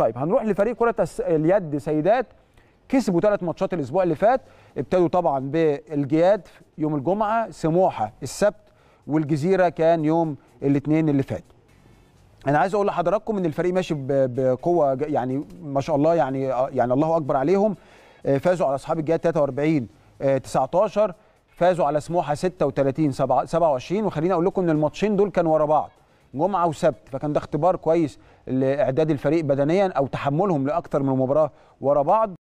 طيب هنروح لفريق كره اليد سيدات كسبوا ثلاث ماتشات الاسبوع اللي فات ابتدوا طبعا بالجياد يوم الجمعه سموحه السبت والجزيره كان يوم الاثنين اللي فات انا عايز اقول لحضراتكم ان الفريق ماشي بقوه يعني ما شاء الله يعني آه، يعني الله اكبر عليهم آه، فازوا على اصحاب الجياد 43 19 آه، فازوا على سموحه 36 27 وخليني اقول لكم ان الماتشين دول كانوا ورا بعض جمعه وسبت فكان ده اختبار كويس لاعداد الفريق بدنيا او تحملهم لاكثر من مباراه ورا بعض